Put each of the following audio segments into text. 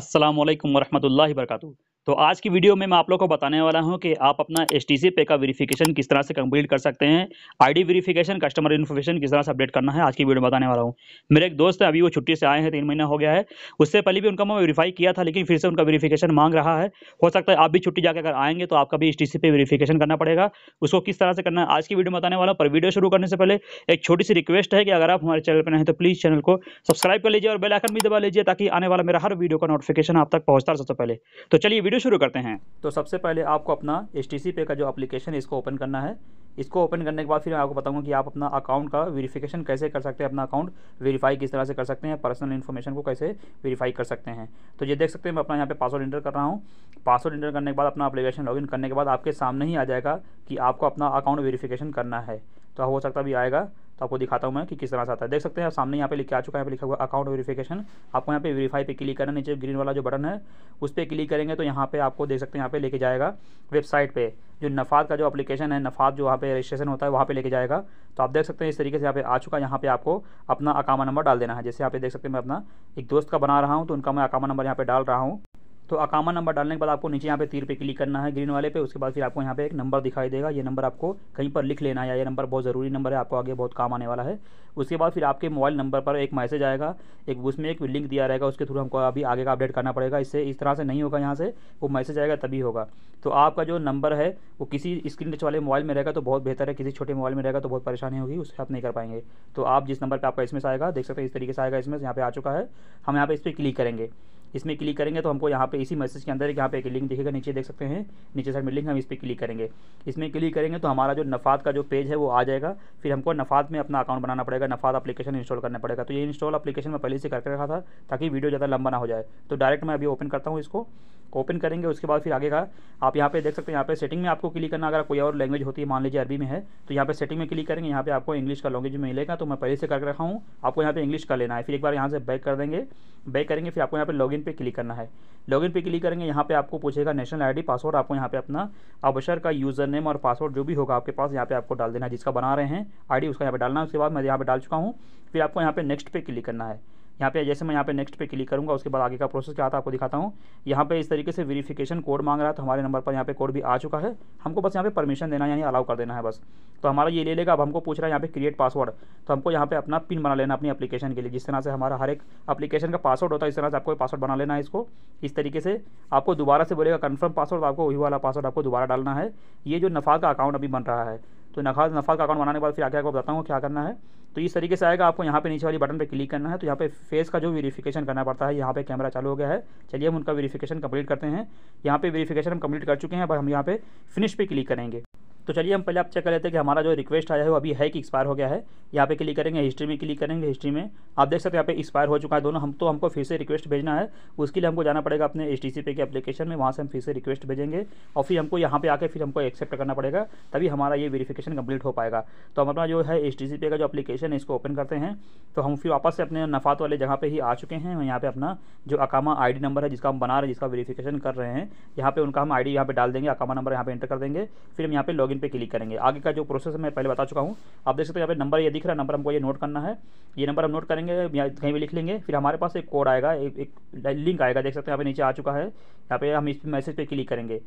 আসসালামু আলাইকুম রহমতুল্লাহ বরকাতু तो आज की वीडियो में मैं आप लोग को बताने वाला हूं कि आप अपना एस टी पे का वेरिफिकेशन किस तरह से कंप्लीट कर सकते हैं आईडी वेरिफिकेशन कस्टमर इन्फॉर्मेशन किस तरह से अपडेट करना है आज की वीडियो में बताने वाला हूं मेरे एक दोस्त है अभी वो छुट्टी से आए हैं तीन महीना हो गया है उससे पहले भी उनका मैं वेरीफाई किया था लेकिन फिर से उनका वेरीफिकेशन मांग रहा है हो सकता है आप भी छुट्टी जाकर अगर आएंगे तो आपका भी एस टी पे वेरीफिकेशन करना पड़ेगा उसको किस तरह से करना है आज की वीडियो में बताने वाला हूँ पर वीडियो शुरू करने से पहले एक छोटी सी रिक्वेस्ट है कि अगर आप हमारे चैनल पर नहीं तो प्लीज़ चैनल को सब्सक्राइब कर लीजिए और बेलाइकन भी दबा लीजिए ताकि आने वाला मेरा हर वीडियो का नोटिफिकेशन आप तक पहुँचता सबसे पहले तो चलिए वीडियो वीडियो शुरू करते हैं तो सबसे पहले आपको अपना एस पे का जो अप्लीकेशन है इसको ओपन करना है इसको ओपन करने के बाद फिर मैं आपको बताऊंगा कि आप अपना अकाउंट का वेरिफिकेशन कैसे कर सकते हैं अपना अकाउंट वेरीफाई किस तरह से कर सकते हैं पर्सनल इन्फॉर्मेशन को कैसे वेरीफाई कर सकते हैं तो ये देख सकते हैं मैं अपना यहाँ पे पासवर्ड इंटर कर रहा हूँ पासवर्ड इंटर करने के बाद अपना अपलीकेशन लॉगिन करने के बाद आपके सामने ही आ जाएगा कि आपको अपना अकाउंट वेरीफिकेशन करना है तो हो सकता भी आएगा तो आपको दिखाता हूँ मैं कि किस तरह से आता है देख सकते हैं आप सामने यहाँ पे लिखा आ चुका है यहाँ पे लिखा हुआ अकाउंट वेरीफिकेशन आपको यहाँ पे वेरीफाई पे क्लिक करना नीचे ग्रीन वाला जो बटन है उस पर क्लिक करेंगे तो यहाँ पे आपको देख सकते हैं यहाँ पे लेके जाएगा वेबसाइट पे जो नफात का जो एप्लीकेशन है नफात जो वहाँ पे रजिस्ट्रेशन होता है वहाँ पे लेके जाएगा तो आप देख सकते हैं इस तरीके से यहाँ पे आ चुका है यहाँ पे आपको अपना अकामा नंबर डाल देना है जैसे यहाँ पे देख सकते हैं मैं अपना एक दोस्त का बना रहा हूँ तो उनका मैं अकामा नंबर यहाँ पे डाल रहा हूँ तो अकामा नंबर डालने के बाद आपको नीचे यहाँ पे तीर पे क्लिक करना है ग्रीन वाले पे उसके बाद फिर आपको यहाँ पे एक नंबर दिखाई देगा ये नंबर आपको कहीं पर लिख लेना है ये नंबर बहुत ज़रूरी नंबर है आपको आगे बहुत काम आने वाला है उसके बाद फिर आपके मोबाइल नंबर पर एक मैसेज आएगा एक उसमें एक लिंक दिया रहेगा उसके थ्रू हमको अभी आगे का अपडेट करना पड़ेगा इससे इस तरह से नहीं होगा यहाँ से वो मैसेज आएगा तभी होगा तो आपका जो नंबर है वो किसी स्क्रीन टच वाले मोबाइल में रहेगा तो बहुत बेहतर है किसी छोटे मोबाइल में रहेगा तो बहुत परेशानी होगी उससे आप नहीं कर पाएंगे तो आप जिस नंबर पर आपका इसमें आएगा देख सकते हैं इस तरीके से आएगा इसमें यहाँ पे आ चुका है हम यहाँ पे इस पर क्लिक करेंगे इसमें क्लिक करेंगे तो हमको यहाँ पे इसी मैसेज के अंदर यहाँ पे एक लिंक दिखेगा नीचे देख सकते हैं नीचे साइड में लिंक हम इस पर क्लिक करेंगे इसमें क्लिक करेंगे तो हमारा जो नफात का जो पेज है वो आ जाएगा फिर हमको नफात में अपना अकाउंट बनाना पड़ेगा नफात अपलीकेशन इंस्टॉल करना पड़ेगा तो ये इंस्टॉल अपलीकेशन मैं पहले से करके रखा था ताकि वीडियो ज़्यादा लंबा ना हो जाए तो डायरेक्ट मैं अभी ओपन करता हूँ इसको ओपन करेंगे उसके बाद फिर आगे का आप यहाँ पे देख सकते हैं यहाँ पे सेटिंग में आपको क्लिक करना अगर कोई और लैंग्वेज होती है मान लीजिए अरबी में है तो यहाँ पे सेटिंग में क्लिक करेंगे यहाँ पे आपको इंग्लिश का लैंग्वेज मिलेगा तो मैं पहले से करके रखा हूँ आपको यहाँ पे इंग्लिश कर लेना है फिर एक बार यहाँ से बैक कर देंगे बैक करेंगे फिर आपको यहाँ पे लॉग लॉगिन पे क्लिक करना है लॉगिन पे क्लिक करेंगे यहाँ पे आपको पूछेगा नेशनल आईडी पासवर्ड आपको यहाँ पे अपना अवसर का यूज़र नेम और पासवर्ड जो भी होगा आपके पास यहाँ पे आपको डाल देना है जिसका बना रहे हैं आईडी उसका यहाँ पे डालना है उसके बाद मैं यहाँ पे डाल चुका हूँ फिर आपको यहाँ पे नेक्स्ट पे क्लिक करना है यहाँ पे जैसे मैं यहाँ पे नेक्स्ट पे क्लिक करूँगा उसके बाद आगे का प्रोसेस क्या आता है आपको दिखाता हूँ यहाँ पे इस तरीके से वेरिफिकेशन कोड मांग रहा है तो हमारे नंबर पर यहाँ पे कोड भी आ चुका है हमको बस यहाँ पे परमिशन देना यानी अलाउ कर देना है बस तो हमारा ये ले लेगा अब हमको पूछ रहा है यहाँ पे क्रिएट पासवर्ड तो हमको यहाँ पे अपना पिन बना लेना अपनी अपलीकेशन के लिए जिस तरह से हमारा हर एक अपलीकेशन का पासवर्ड होता है इस तरह से आपको पासवर्ड बना लेना है इसको इस तरीके से आपको दोबारा से बोलेगा कन्फर्म पासवर्ड तो आपको वही वाला पासवर्ड आपको दोबारा डालना है ये जो नफा का अकाउंट अभी बन रहा है तो नखाज नफाज का अकाउंट बनाने के बाद फिर आगे आपको बताता हूँ क्या करना है तो इस तरीके से आएगा आपको यहाँ पे नीचे वाली बटन पे क्लिक करना है तो यहाँ पे फेस का जो वेरिफिकेशन करना पड़ता है यहाँ पे कैमरा चालू हो गया है चलिए हम उनका वेरिफिकेशन कंप्लीट करते हैं यहाँ पे वेरिफिकेशन हम कंप्लीट कर चुके हैं पर हम यहाँ पे फिनिश पे क्लिक करेंगे तो चलिए हम पहले आप चेक कर लेते हैं कि हमारा जो रिक्वेस्ट आया है वो अभी है कि एक्सपायर हो गया है यहाँ पे क्लिक करेंगे हिस्ट्री में क्लिक करेंगे हिस्ट्री में आप देख सकते हैं यहाँ पे एक्सपायर हो चुका है दोनों हम तो हमको फिर से रिक्वेस्ट भेजना है उसके लिए हमको जाना पड़ेगा अपने एच टी पे के अपलीकेशन में वहाँ से हम फिर से रिक्वेस्ट भेजेंगे और फिर हमको यहाँ पे आकर फिर हमको एक्सेप्ट करना पड़ेगा तभी हमारा ये वेरीफिकेशन कम्प्लीट हो पाएगा तो हम अपना जो है एच टी पे का जो अपलीकेशन है इसको ओपन करते हैं तो हम फिर वापस से अपने नफात वाले जगह पर ही आ चुके हैं यहाँ पर अपना जो अकामा आई नंबर है जिसका हम बना रहे हैं जिसका वेरीफिकेशन कर रहे हैं यहाँ पर उनका हम आई डी यहाँ डाल देंगे अकामा नंबर यहाँ पर इंटर कर देंगे फिर हम यहाँ पर लॉग सेविंग पे क्लिक करेंगे आगे का जो प्रोसेस मैं पहले बता चुका हूँ आप देख सकते हो यहाँ पे नंबर ये दिख रहा है नंबर हमको ये नोट करना है ये नंबर हम नोट करेंगे या कहीं भी लिख लेंगे फिर हमारे पास एक कोड आएगा एक, एक लिंक आएगा देख सकते हैं यहाँ पे नीचे आ चुका है यहाँ पे हम इस मैसेज पर क्लिक करेंगे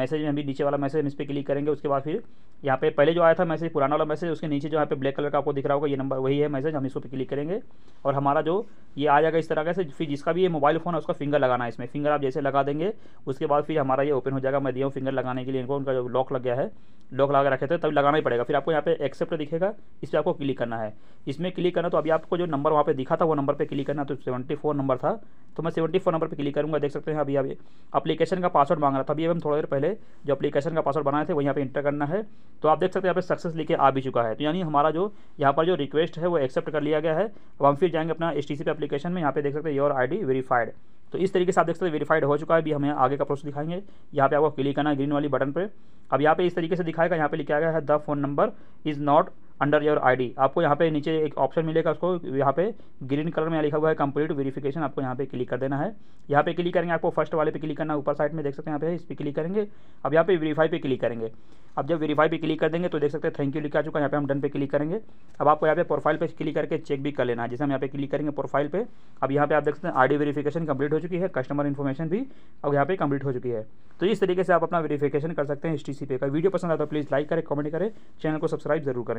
मैसेज में भी नीचे वाला मैसेज हम इस पर क्लिक करेंगे उसके बाद फिर यहाँ पे पहले जो आया था मैसेज पुराना वाला मैसेज उसके नीचे जो यहाँ पे ब्लैक कलर का आपको दिख रहा होगा ये नंबर वही है मैसेज हम इसको पे क्लिक करेंगे और हमारा जो ये आ जाएगा इस तरह से फिर जिसका भी ये मोबाइल फ़ोन है उसका फिंगर लगाना है इसमें फिंगर आप जैसे लगा देंगे उसके बाद फिर हमारा ये ओपन हो जाएगा मैं दिया हूँ फिंगर लगाने के लिए इनको उनका जो लॉक लग गया है लॉक लगा रखे थे तभी लगाना ही पड़ेगा फिर आपको यहाँ पे एक्सेप्ट दिखेगा इस पर आपको क्लिक करना है इसमें क्लिक करना तो अभी आपको जो नंबर वहाँ पे दिखा था वो नंबर पे क्लिक करना तो सेवेंटी फोर नंबर था तो मैं सेवेंटी फोर नंबर पे क्लिक करूँगा देख सकते हैं अभी अभी अपलीकेशन का पासवर्ड मांग रहा था अभी हम थोड़ी देर पहले जो अपलीकेशन का पासवर्ड बनाए थे वो यहाँ पर इंटर करना है तो आप देख सकते हैं यहाँ पर सक्सेस लिखे आ भी चुका है तो यानी हमारा जो यहाँ पर जो रिक्वेस्ट है वो एक्सेप्ट कर लिया गया है अब हम फिर जाएंगे अपना एस टी सी पे अपलीकेशन में यहाँ पे देख सकते हैं योर आई डी वेरीफाइड तो इस तरीके से आप देख सकते हैं वेरीफाइड हो चुका है अभी हमें आगे का प्रोसेस दिखाएंगे यहाँ पे आपको क्लिक करना है ग्रीन वाली बटन पे अब यहाँ पे इस तरीके से दिखाएगा यहाँ पे लिखा गया है the phone number is not under your ID आपको यहाँ पे नीचे एक ऑप्शन मिलेगा उसको यहाँ पे ग्रीन कलर में लिखा हुआ है कंप्लीट वेरीफिकेशन आपको यहाँ पे क्लिक कर देना है यहाँ पे क्लिक करेंगे आपको फर्स्ट वाले पे क्लिक करना ऊपर साइड में देख सकते हैं यहाँ पे इस पर क्लिक करेंगे अब यहाँ पे वेरीफाई पे क्लिक करेंगे अब जब वेरीफाई पे क्लिक कर देंगे तो देख सकते हैं थैंक यू लिखा चुका है यहाँ पे हम डन पे क्लिक करेंगे अब आपको यहाँ पे प्रोफाइल पे क्लिक करके चेक भी कर लेना है जैसे हम यहाँ पे क्लिक करेंगे प्रोफाइल पे अब यहाँ पे आप देख सकते हैं आईडी वेरिफिकेशन कंप्लीट हो चुकी है कस्टमर इन्फॉर्मेशन भी अब यहाँ पे कंप्लीट हो चुकी है तो इस तरीके से आप अपना वेरीफिकेशन कर सकते हैं एच का वीडियो पसंद आता है प्लीज़ लाइक करें कमेंट करें चैनल को सब्सक्राइब जरूर करें